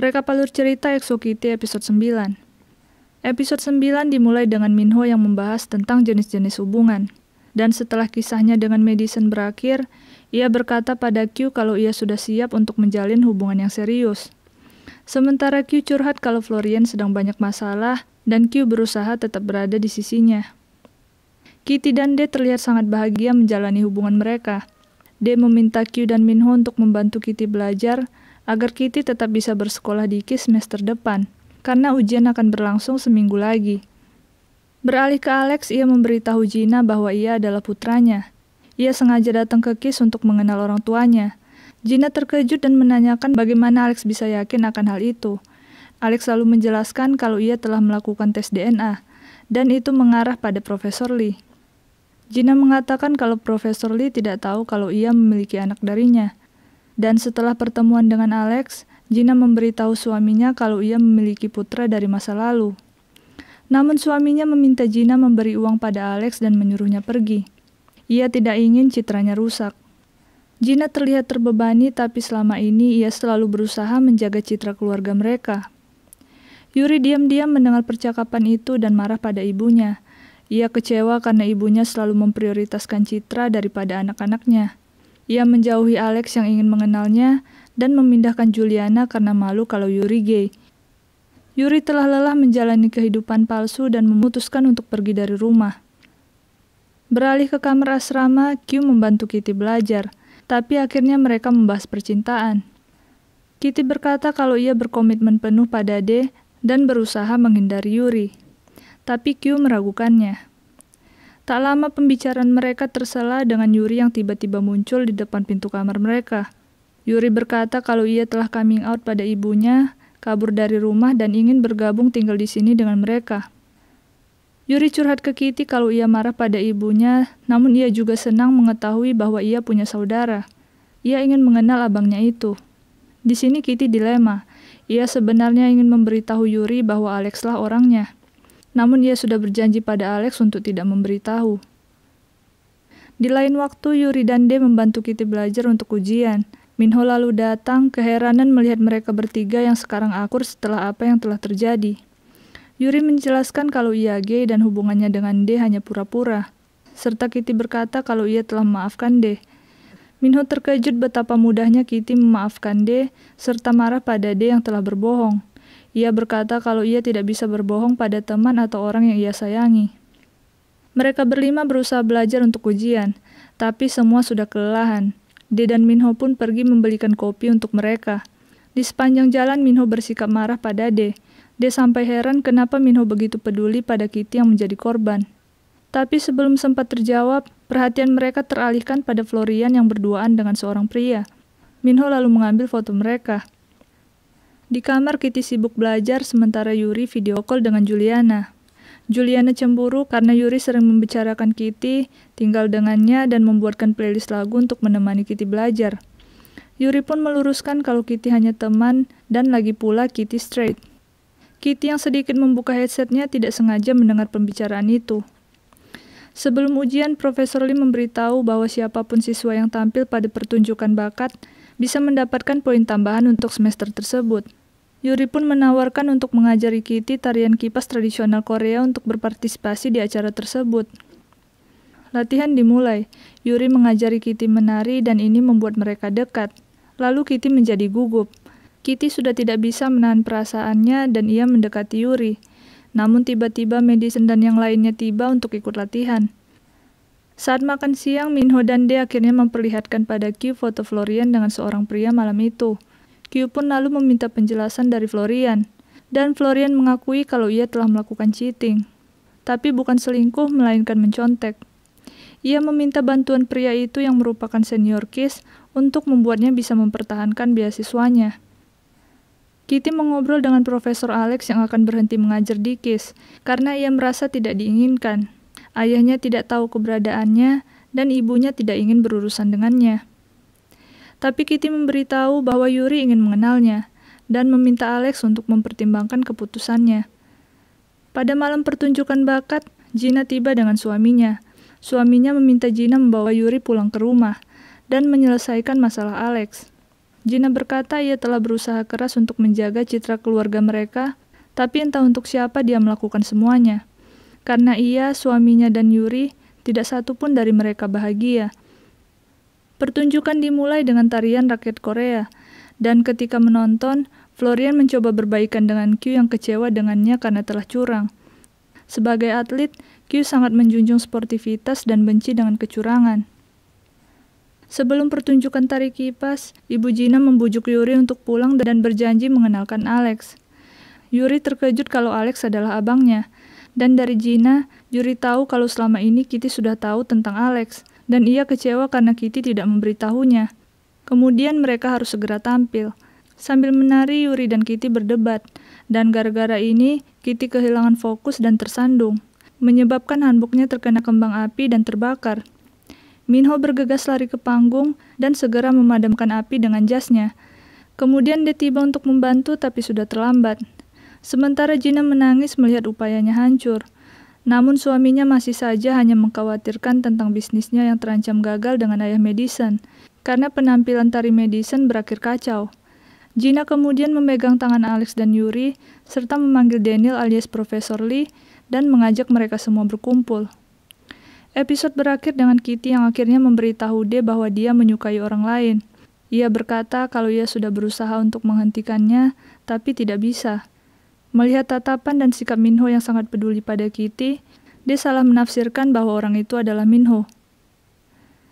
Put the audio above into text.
Rekapalur cerita Exokite episode 9. Episode 9 dimulai dengan Minho yang membahas tentang jenis-jenis hubungan. Dan setelah kisahnya dengan Madison berakhir, ia berkata pada Q kalau ia sudah siap untuk menjalin hubungan yang serius. Sementara Q curhat kalau Florian sedang banyak masalah dan Q berusaha tetap berada di sisinya. Kitty dan D terlihat sangat bahagia menjalani hubungan mereka. D meminta Q dan Minho untuk membantu Kitty belajar, agar Kitty tetap bisa bersekolah di KIS semester depan, karena ujian akan berlangsung seminggu lagi. Beralih ke Alex, ia memberitahu Gina bahwa ia adalah putranya. Ia sengaja datang ke KIS untuk mengenal orang tuanya. Gina terkejut dan menanyakan bagaimana Alex bisa yakin akan hal itu. Alex selalu menjelaskan kalau ia telah melakukan tes DNA, dan itu mengarah pada Profesor Lee. Gina mengatakan kalau Profesor Lee tidak tahu kalau ia memiliki anak darinya, dan setelah pertemuan dengan Alex, Gina memberitahu suaminya kalau ia memiliki putra dari masa lalu. Namun suaminya meminta Gina memberi uang pada Alex dan menyuruhnya pergi. Ia tidak ingin citranya rusak. Gina terlihat terbebani tapi selama ini ia selalu berusaha menjaga citra keluarga mereka. Yuri diam-diam mendengar percakapan itu dan marah pada ibunya. Ia kecewa karena ibunya selalu memprioritaskan Citra daripada anak-anaknya. Ia menjauhi Alex yang ingin mengenalnya dan memindahkan Juliana karena malu kalau Yuri gay. Yuri telah lelah menjalani kehidupan palsu dan memutuskan untuk pergi dari rumah. Beralih ke kamar asrama, Q membantu Kitty belajar, tapi akhirnya mereka membahas percintaan. Kitty berkata kalau ia berkomitmen penuh pada D dan berusaha menghindari Yuri. Tapi Q meragukannya. Tak lama pembicaraan mereka tersela dengan Yuri yang tiba-tiba muncul di depan pintu kamar mereka. Yuri berkata kalau ia telah coming out pada ibunya, kabur dari rumah dan ingin bergabung tinggal di sini dengan mereka. Yuri curhat ke Kitty kalau ia marah pada ibunya, namun ia juga senang mengetahui bahwa ia punya saudara. Ia ingin mengenal abangnya itu. Di sini Kitty dilema. Ia sebenarnya ingin memberitahu Yuri bahwa Alexlah orangnya. Namun ia sudah berjanji pada Alex untuk tidak memberitahu. Di lain waktu, Yuri dan De membantu Kitty belajar untuk ujian. Minho lalu datang, keheranan melihat mereka bertiga yang sekarang akur setelah apa yang telah terjadi. Yuri menjelaskan kalau ia gay dan hubungannya dengan De hanya pura-pura. Serta Kitty berkata kalau ia telah memaafkan De. Minho terkejut betapa mudahnya Kitty memaafkan De serta marah pada De yang telah berbohong. Ia berkata kalau ia tidak bisa berbohong pada teman atau orang yang ia sayangi. Mereka berlima berusaha belajar untuk ujian, tapi semua sudah kelelahan. De dan Minho pun pergi membelikan kopi untuk mereka. Di sepanjang jalan Minho bersikap marah pada De. De sampai heran kenapa Minho begitu peduli pada Kitty yang menjadi korban. Tapi sebelum sempat terjawab, perhatian mereka teralihkan pada Florian yang berduaan dengan seorang pria. Minho lalu mengambil foto mereka. Di kamar Kitty sibuk belajar sementara Yuri video call dengan Juliana. Juliana cemburu karena Yuri sering membicarakan Kitty, tinggal dengannya dan membuatkan playlist lagu untuk menemani Kitty belajar. Yuri pun meluruskan kalau Kitty hanya teman dan lagi pula Kitty straight. Kitty yang sedikit membuka headsetnya tidak sengaja mendengar pembicaraan itu. Sebelum ujian, Profesor Lim memberitahu bahwa siapapun siswa yang tampil pada pertunjukan bakat bisa mendapatkan poin tambahan untuk semester tersebut. Yuri pun menawarkan untuk mengajari Kitty tarian kipas tradisional Korea untuk berpartisipasi di acara tersebut. Latihan dimulai. Yuri mengajari Kitty menari dan ini membuat mereka dekat. Lalu Kitty menjadi gugup. Kitty sudah tidak bisa menahan perasaannya dan ia mendekati Yuri. Namun tiba-tiba Madison dan yang lainnya tiba untuk ikut latihan. Saat makan siang, Minho dan De akhirnya memperlihatkan pada Q foto Florian dengan seorang pria malam itu. Q pun lalu meminta penjelasan dari Florian. Dan Florian mengakui kalau ia telah melakukan cheating. Tapi bukan selingkuh, melainkan mencontek. Ia meminta bantuan pria itu yang merupakan senior Kiss untuk membuatnya bisa mempertahankan beasiswanya. Kitty mengobrol dengan Profesor Alex yang akan berhenti mengajar di Kiss karena ia merasa tidak diinginkan. Ayahnya tidak tahu keberadaannya dan ibunya tidak ingin berurusan dengannya. Tapi Kitty memberitahu bahwa Yuri ingin mengenalnya dan meminta Alex untuk mempertimbangkan keputusannya. Pada malam pertunjukan bakat, Gina tiba dengan suaminya. Suaminya meminta Gina membawa Yuri pulang ke rumah dan menyelesaikan masalah Alex. Gina berkata ia telah berusaha keras untuk menjaga citra keluarga mereka, tapi entah untuk siapa dia melakukan semuanya. Karena ia, suaminya, dan Yuri, tidak satu pun dari mereka bahagia – Pertunjukan dimulai dengan tarian rakyat Korea, dan ketika menonton, Florian mencoba berbaikan dengan Q yang kecewa dengannya karena telah curang. Sebagai atlet, Q sangat menjunjung sportivitas dan benci dengan kecurangan. Sebelum pertunjukan tari kipas, Ibu Gina membujuk Yuri untuk pulang dan berjanji mengenalkan Alex. Yuri terkejut kalau Alex adalah abangnya, dan dari Gina, Yuri tahu kalau selama ini Kitty sudah tahu tentang Alex, dan ia kecewa karena Kitty tidak memberitahunya. Kemudian mereka harus segera tampil. Sambil menari, Yuri dan Kitty berdebat, dan gara-gara ini, Kitty kehilangan fokus dan tersandung, menyebabkan handuknya terkena kembang api dan terbakar. Minho bergegas lari ke panggung dan segera memadamkan api dengan jasnya. Kemudian dia tiba untuk membantu tapi sudah terlambat. Sementara Gina menangis melihat upayanya hancur. Namun suaminya masih saja hanya mengkhawatirkan tentang bisnisnya yang terancam gagal dengan ayah Madison, karena penampilan tari Madison berakhir kacau. Gina kemudian memegang tangan Alex dan Yuri, serta memanggil Daniel alias Profesor Lee, dan mengajak mereka semua berkumpul. Episode berakhir dengan Kitty yang akhirnya memberitahu D bahwa dia menyukai orang lain. Ia berkata kalau ia sudah berusaha untuk menghentikannya, tapi tidak bisa. Melihat tatapan dan sikap Minho yang sangat peduli pada Kitty, dia salah menafsirkan bahwa orang itu adalah Minho.